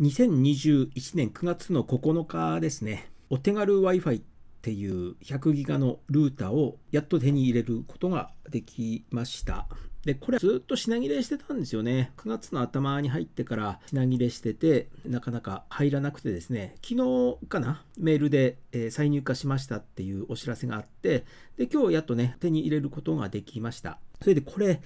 2021年9月の9日ですね、お手軽 Wi-Fi っていう100ギガのルーターをやっと手に入れることができました。で、これずっと品切れしてたんですよね。9月の頭に入ってから品切れしてて、なかなか入らなくてですね、昨日かな、メールで、え再入荷しましたっていうお知らせがあって、で、今日やっとね、手に入れることができました。それでこれ、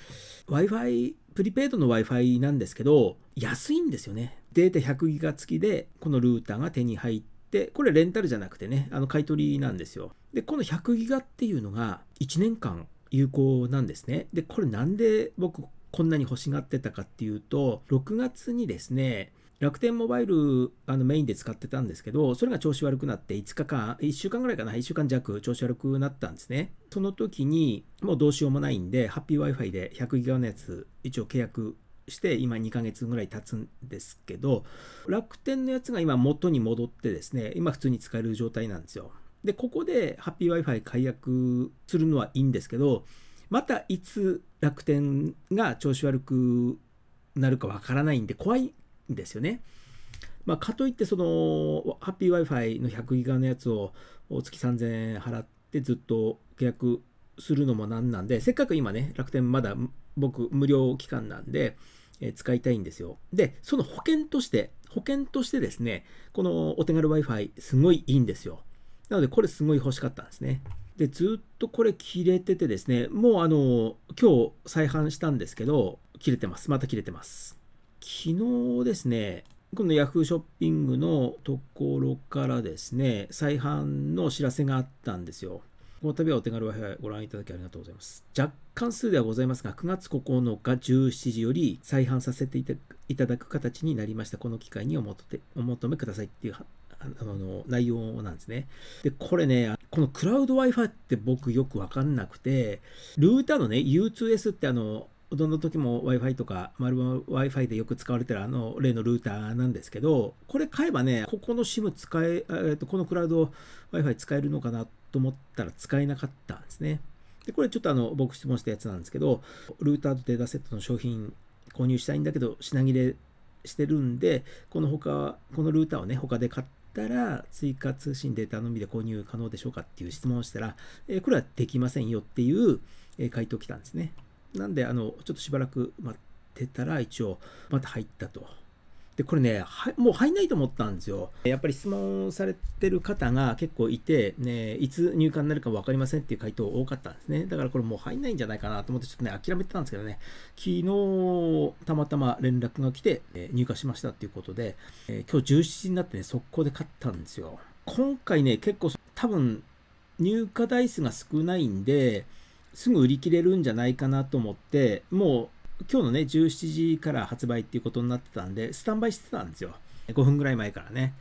Wi-Fi、プリペイドの Wi-Fi なんですけど、安いんですよね。データ100ギガ付きで、このルーターが手に入って、これレンタルじゃなくてね、あの買い取りなんですよ。で、この100ギガっていうのが1年間有効なんですね。で、これなんで僕こんなに欲しがってたかっていうと、6月にですね、楽天モバイルあのメインで使ってたんですけど、それが調子悪くなって5日間、1週間ぐらいかな、1週間弱調子悪くなったんですね。その時にもうどうしようもないんで、ハッピー Wi-Fi で100ギガのやつ一応契約して今2ヶ月ぐらい経つんですけど楽天のやつが今元に戻ってですね今普通に使える状態なんですよでここでハッピー Wi-Fi 解約するのはいいんですけどまたいつ楽天が調子悪くなるかわからないんで怖いんですよねまあ、かといってそのハッピー Wi-Fi の100ギガのやつを月3000円払ってずっと契約するのもなんなんでせっかく今ね楽天まだ僕無料期間なんでえ使いたいんですよ。で、その保険として、保険としてですね、このお手軽 Wi-Fi すごいいいんですよ。なのでこれすごい欲しかったんですね。で、ずっとこれ切れててですね、もうあの、今日再販したんですけど、切れてます。また切れてます。昨日ですね、この Yahoo ショッピングのところからですね、再販の知らせがあったんですよ。この度はお手軽 Wi-Fi ご覧いただきありがとうございます。若干数ではございますが、9月9日17時より再販させていただく形になりました。この機会にお求お求めくださいっていうあの内容なんですね。で、これね、このクラウド Wi-Fi って僕よくわかんなくて、ルーターのね、U2S ってあの、どんの時も Wi-Fi とか、まる Wi-Fi でよく使われてるあの例のルーターなんですけど、これ買えばね、ここの SIM 使え、えー、とこのクラウド Wi-Fi 使えるのかなと思ったら使えなかったんですね。で、これちょっとあの、僕質問したやつなんですけど、ルーターとデータセットの商品購入したいんだけど、品切れしてるんで、この他、このルーターをね、他で買ったら追加通信データのみで購入可能でしょうかっていう質問をしたら、えー、これはできませんよっていう回答来たんですね。なんで、あの、ちょっとしばらく待ってたら、一応、また入ったと。で、これね、はもう入んないと思ったんですよ。やっぱり質問されてる方が結構いて、ね、いつ入管になるか分かりませんっていう回答多かったんですね。だからこれもう入んないんじゃないかなと思ってちょっとね、諦めてたんですけどね、昨日、たまたま連絡が来て、え入荷しましたっていうことで、え今日17時になってね、速攻で買ったんですよ。今回ね、結構多分、入荷台数が少ないんで、すぐ売り切れるんじゃないかなと思って、もう今日のね、17時から発売っていうことになってたんで、スタンバイしてたんですよ。5分ぐらい前からね。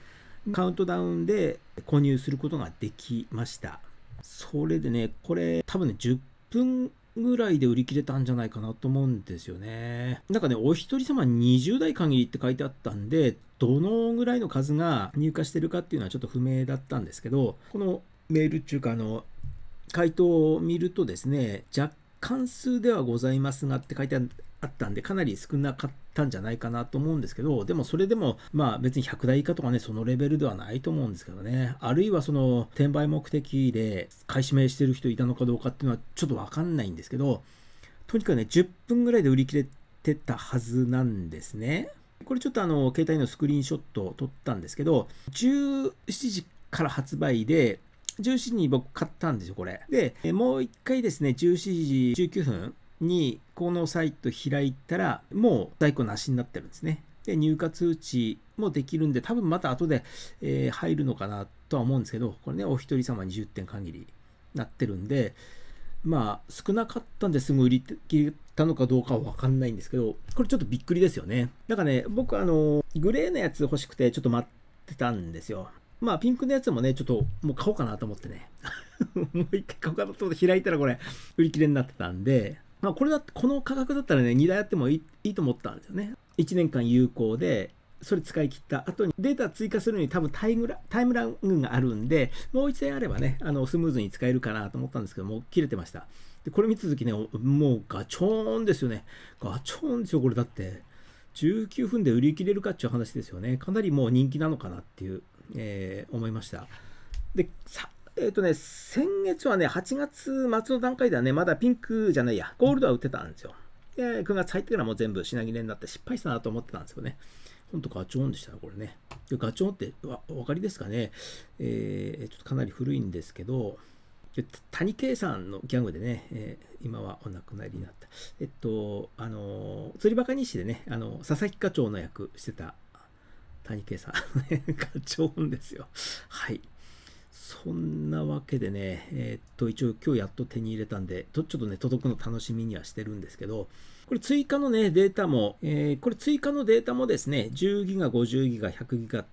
カウントダウンで購入することができました。それでね、これ多分ね、10分ぐらいで売り切れたんじゃないかなと思うんですよね。なんかね、お一人様20代限りって書いてあったんで、どのぐらいの数が入荷してるかっていうのはちょっと不明だったんですけど、このメールっていうか、あの、回答を見るとですね、若干数ではございますがって書いてあったんで、かなり少なかったんじゃないかなと思うんですけど、でもそれでも、まあ別に100台以下とかね、そのレベルではないと思うんですけどね、あるいはその転売目的で買い占めしてる人いたのかどうかっていうのはちょっとわかんないんですけど、とにかくね、10分ぐらいで売り切れてたはずなんですね。これちょっとあの、携帯のスクリーンショットを撮ったんですけど、17時から発売で、17時に僕買ったんですよ、これ。で、もう一回ですね、17時19分にこのサイト開いたら、もう在庫なしになってるんですね。で、入荷通知もできるんで、多分また後で、えー、入るのかなとは思うんですけど、これね、お一人様20点限りなってるんで、まあ、少なかったんですぐ売り切れたのかどうかはわかんないんですけど、これちょっとびっくりですよね。なんかね、僕あの、グレーのやつ欲しくてちょっと待ってたんですよ。まあ、ピンクのやつもね、ちょっともう買おうかなと思ってね。もう一回買おうかなと思って開いたらこれ、売り切れになってたんで、まあ、これだって、この価格だったらね、2台あってもいいいいと思ったんですよね。1年間有効で、それ使い切った後にデータ追加するのに多分タイムラタイムラグがあるんで、もう一台あればね、あのスムーズに使えるかなと思ったんですけども、切れてました。で、これ見続きね、もうガチョーンですよね。ガチョーンですよ、これだって。19分で売り切れるかっていう話ですよね。かなりもう人気なのかなっていうえー、思いました。でえっ、ー、とね、先月はね、8月末の段階ではね、まだピンクじゃないや、ゴールドは売ってたんですよ。で、9月入ってからもう全部品切れになって失敗したなと思ってたんですけどね。ほんとガチョーンでしたね、これね。でガチョーンってお分かりですかね、えー、ちょっとかなり古いんですけど、谷圭さんのギャングでね、えー、今はお亡くなりになった。えっと、あの、釣りバカ日誌でね、あの、佐々木課長の役してた谷圭さんが超温ですよ。はい。そんなわけでね、えー、っと、一応今日やっと手に入れたんで、ちょっとね、届くの楽しみにはしてるんですけど、これ追加のね、データも、えー、これ追加のデータもですね、10ギガ、50ギガ、100ギガ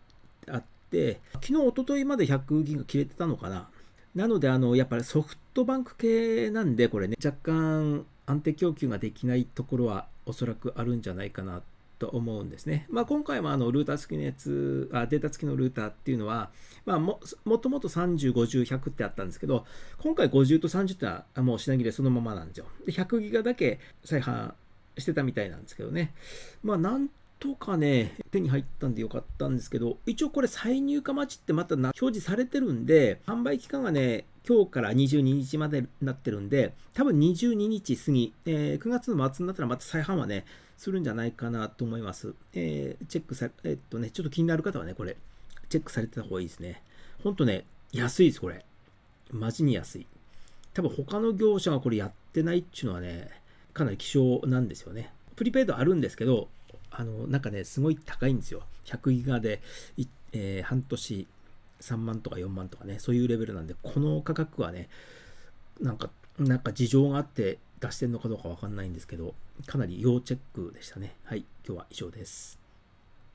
あって、昨日、おとといまで100ギガ切れてたのかな。なので、あの、やっぱりソフトバンク系なんで、これね、若干安定供給ができないところはおそらくあるんじゃないかなと思うんですね。まあ、今回もあのルーター付きのやつあ、データ付きのルーターっていうのは、まあも、もともと30、50、100ってあったんですけど、今回50と30ってのはもう品切れそのままなんですよ。で、100ギガだけ再販してたみたいなんですけどね。まあ、なんとかね、手に入ったんでよかったんですけど、一応これ再入荷待ちってまた表示されてるんで、販売期間がね、今日から22日までになってるんで、多分22日過ぎ、えー、9月の末になったらまた再販はね、するんじゃないかなと思います。えー、チェックさ、えー、っとね、ちょっと気になる方はね、これ、チェックされてた方がいいですね。ほんとね、安いです、これ。マジに安い。多分他の業者がこれやってないっていうのはね、かなり希少なんですよね。プリペイドあるんですけど、あの、なんかね、すごい高いんですよ。100ギガで、えー、半年3万とか4万とかね、そういうレベルなんで、この価格はね、なんか、なんか事情があって出してるのかどうかわかんないんですけど、かなり要チェックでしたね。はい、今日は以上です。